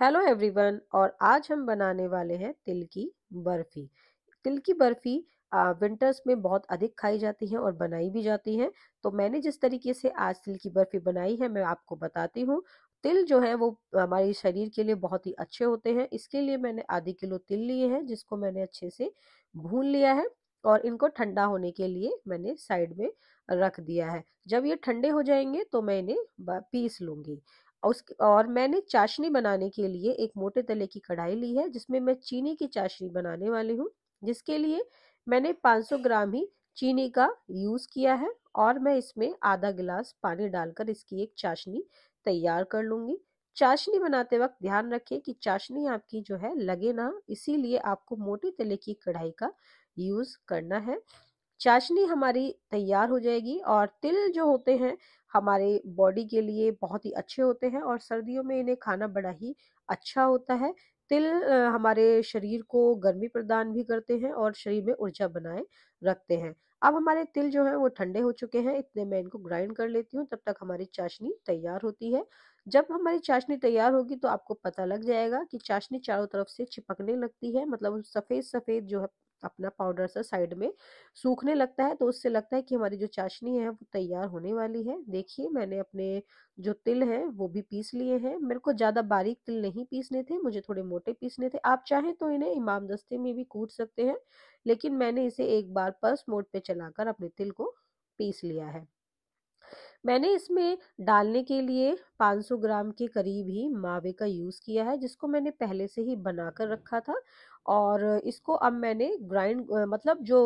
hello everyone और आज हम बनाने वाले हैं तिल की बर्फ़ी तिल की बर्फ़ी विंटर्स में बहुत अधिक खाई जाती है और बनाई भी जाती है तो मैंने जिस तरीके से आज तिल की बर्फ़ी बनाई है मैं आपको बताती हूँ तिल जो है वो हमारे शरीर के लिए बहुत ही अच्छे होते हैं इसके लिए मैंने आधे किलो तिल लिए हैं जिसको मैंने अच्छे से भून लिया है और इनको ठंडा होने के लिए मैंने साइड में रख दिया है जब ये ठंडे हो जाएंगे तो मैं इन्हें पीस लूंगी उस और मैंने चाशनी बनाने के लिए एक मोटे तले की कढ़ाई ली है जिसमें मैं चीनी की चाशनी बनाने वाली हूँ जिसके लिए मैंने 500 ग्राम ही चीनी का यूज़ किया है और मैं इसमें आधा गिलास पानी डालकर इसकी एक चाशनी तैयार कर लूँगी चाशनी बनाते वक्त ध्यान रखें कि चाशनी आपकी जो है लगे ना इसीलिए आपको मोटे तले की कढ़ाई का यूज़ करना है चाशनी हमारी तैयार हो जाएगी और तिल जो होते हैं हमारे बॉडी के लिए बहुत ही अच्छे होते हैं और सर्दियों में इन्हें खाना बड़ा ही अच्छा होता है तिल हमारे शरीर को गर्मी प्रदान भी करते हैं और शरीर में ऊर्जा बनाए रखते हैं अब हमारे तिल जो है वो ठंडे हो चुके हैं इतने मैं इनको ग्राइंड कर लेती हूँ तब तक हमारी चाशनी तैयार होती है जब हमारी चाशनी तैयार होगी तो आपको पता लग जाएगा कि चाशनी चारों तरफ से चिपकने लगती है मतलब सफ़ेद सफ़ेद जो है अपना पाउडर सा साइड में सूखने लगता है तो उससे लगता है कि हमारी जो चाशनी है वो तैयार होने वाली है देखिए मैंने अपने जो तिल है वो भी पीस लिए हैं मेरे को ज़्यादा बारीक तिल नहीं पीसने थे मुझे थोड़े मोटे पीसने थे आप चाहें तो इन्हें इमाम दस्ते में भी कूट सकते हैं लेकिन मैंने इसे एक बार पर्स मोड पर चलाकर अपने तिल को पीस लिया है मैंने इसमें डालने के लिए 500 ग्राम के करीब ही मावे का यूज़ किया है जिसको मैंने पहले से ही बना कर रखा था और इसको अब मैंने ग्राइंड मतलब जो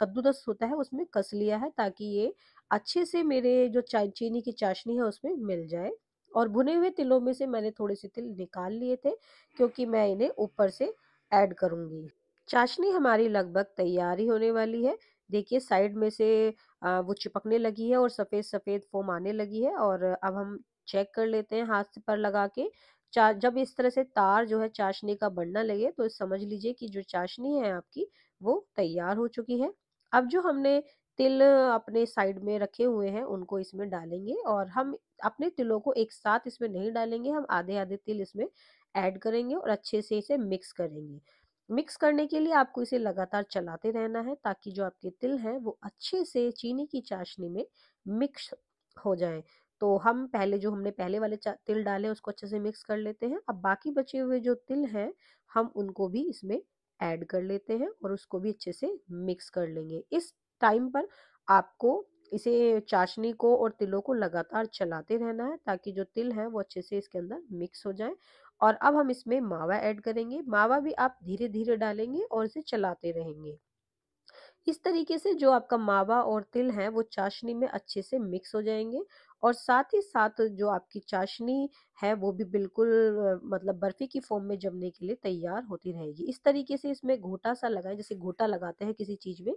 कद्दूदस होता है उसमें कस लिया है ताकि ये अच्छे से मेरे जो चीनी की चाशनी है उसमें मिल जाए और भुने हुए तिलों में से मैंने थोड़े से तिल निकाल लिए थे क्योंकि मैं इन्हें ऊपर से ऐड करूँगी चाशनी हमारी लगभग तैयार ही होने वाली है देखिए साइड में से वो चिपकने लगी है और सफ़ेद सफ़ेद फोम आने लगी है और अब हम चेक कर लेते हैं हाथ पर लगा के चा जब इस तरह से तार जो है चाशनी का बनना लगे तो समझ लीजिए कि जो चाशनी है आपकी वो तैयार हो चुकी है अब जो हमने तिल अपने साइड में रखे हुए हैं उनको इसमें डालेंगे और हम अपने तिलों को एक साथ इसमें नहीं डालेंगे हम आधे आधे तिल इसमें ऐड करेंगे और अच्छे से इसे मिक्स करेंगे मिक्स करने के लिए आपको इसे लगातार चलाते रहना है ताकि जो आपके तिल हैं वो अच्छे से चीनी की चाशनी में मिक्स हो जाएं तो हम पहले जो हमने पहले वाले तिल डाले उसको अच्छे से मिक्स कर लेते हैं अब बाकी बचे हुए जो तिल हैं हम उनको भी इसमें ऐड कर लेते हैं और उसको भी अच्छे से मिक्स कर लेंगे इस टाइम पर आपको इसे चाशनी को और तिलों को लगातार चलाते रहना है ताकि जो तिल है वो अच्छे से इसके अंदर मिक्स हो जाए और अब हम इसमें मावा ऐड करेंगे मावा भी आप धीरे धीरे डालेंगे और इसे चलाते रहेंगे इस तरीके से जो आपका मावा और तिल है वो चाशनी में अच्छे से मिक्स हो जाएंगे और साथ ही साथ जो आपकी चाशनी है वो भी बिल्कुल मतलब बर्फी की फॉर्म में जमने के लिए तैयार होती रहेगी इस तरीके से इसमें घोटा सा लगाएं जैसे घोटा लगाते हैं किसी चीज़ में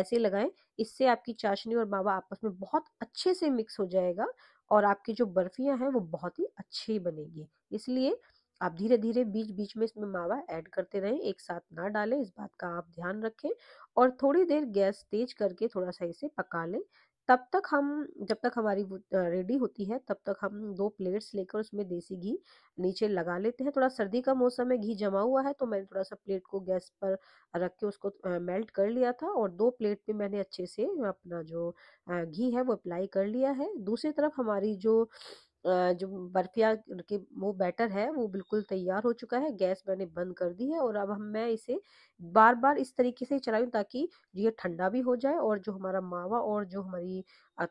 ऐसे लगाएं इससे आपकी चाशनी और मावा आपस में बहुत अच्छे से मिक्स हो जाएगा और आपकी जो बर्फियां हैं वो बहुत ही अच्छी बनेगी इसलिए आप धीरे धीरे बीच बीच में इसमें मावा ऐड करते रहें एक साथ ना डालें इस बात का आप ध्यान रखें और थोड़ी देर गैस तेज करके थोड़ा सा इसे पका लें तब तक हम जब तक हमारी रेडी होती है तब तक हम दो प्लेट्स लेकर उसमें देसी घी नीचे लगा लेते हैं थोड़ा सर्दी का मौसम है घी जमा हुआ है तो मैंने थोड़ा सा प्लेट को गैस पर रख के उसको मेल्ट कर लिया था और दो प्लेट पे मैंने अच्छे से अपना जो घी है वो अप्लाई कर लिया है दूसरी तरफ हमारी जो जो बर्फिया के वो बैटर है वो बिल्कुल तैयार हो चुका है गैस मैंने बंद कर दी है और अब हम मैं इसे बार बार इस तरीके से चलाऊँ ताकि ये ठंडा भी हो जाए और जो हमारा मावा और जो हमारी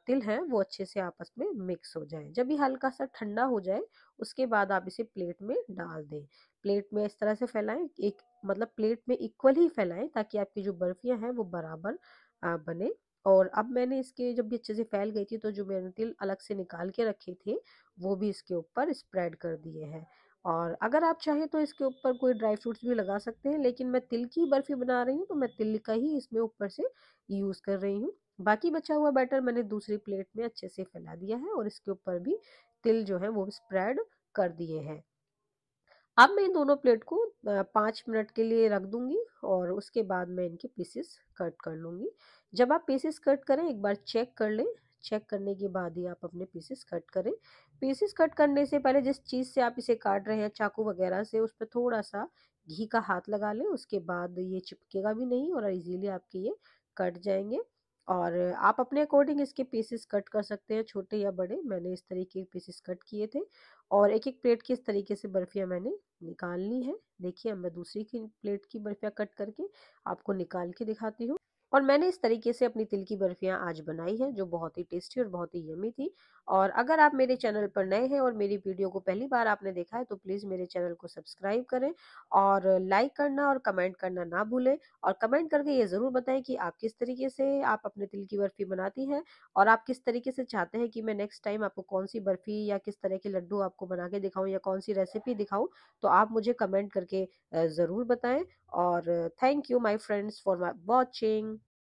तिल है वो अच्छे से आपस में मिक्स हो जाए जब ये हल्का सा ठंडा हो जाए उसके बाद आप इसे प्लेट में डाल दें प्लेट में इस तरह से फैलाएं एक मतलब प्लेट में इक्वल ही फैलाएं ताकि आपकी जो बर्फियाँ हैं वो बराबर बने और अब मैंने इसके जब भी अच्छे से फैल गई थी तो जो मैंने तिल अलग से निकाल के रखे थे वो भी इसके ऊपर स्प्रेड कर दिए हैं और अगर आप चाहें तो इसके ऊपर कोई ड्राई फ्रूट्स भी लगा सकते हैं लेकिन मैं तिल की बर्फ़ी बना रही हूँ तो मैं तिल का ही इसमें ऊपर से यूज़ कर रही हूँ बाकी बचा हुआ बैटर मैंने दूसरी प्लेट में अच्छे से फैला दिया है और इसके ऊपर भी तिल जो है वो स्प्रेड कर दिए हैं अब मैं इन दोनों प्लेट को पाँच मिनट के लिए रख दूंगी और उसके बाद मैं इनके पीसेस कट कर लूंगी जब आप पीसेस कट करें एक बार चेक कर लें चेक करने के बाद ही आप अपने पीसेस कट करें पीसेस कट करने से पहले जिस चीज़ से आप इसे काट रहे हैं चाकू वगैरह से उस पर थोड़ा सा घी का हाथ लगा लें उसके बाद ये चिपकेगा भी नहीं और इजीली आपके ये कट जाएंगे और आप अपने अकॉर्डिंग इसके पीसेस कट कर सकते हैं छोटे या बड़े मैंने इस तरीके के पीसेस कट किए थे और एक एक प्लेट की इस तरीके से बर्फियाँ मैंने निकाल ली है देखिए अब मैं दूसरी की प्लेट की बर्फियाँ कट करके आपको निकाल के दिखाती हूँ और मैंने इस तरीके से अपनी तिल की बर्फियाँ आज बनाई हैं जो बहुत ही टेस्टी और बहुत ही यमी थी और अगर आप मेरे चैनल पर नए हैं और मेरी वीडियो को पहली बार आपने देखा है तो प्लीज़ मेरे चैनल को सब्सक्राइब करें और लाइक करना और कमेंट करना ना भूलें और कमेंट करके ये ज़रूर बताएं कि आप किस तरीके से आप अपने तिल की बर्फ़ी बनाती हैं और आप किस तरीके से चाहते हैं कि मैं नेक्स्ट टाइम आपको कौन सी बर्फ़ी या किस तरह के लड्डू आपको बना के दिखाऊँ या कौन सी रेसिपी दिखाऊँ तो आप मुझे कमेंट करके ज़रूर बताएँ और thank you my friends for watching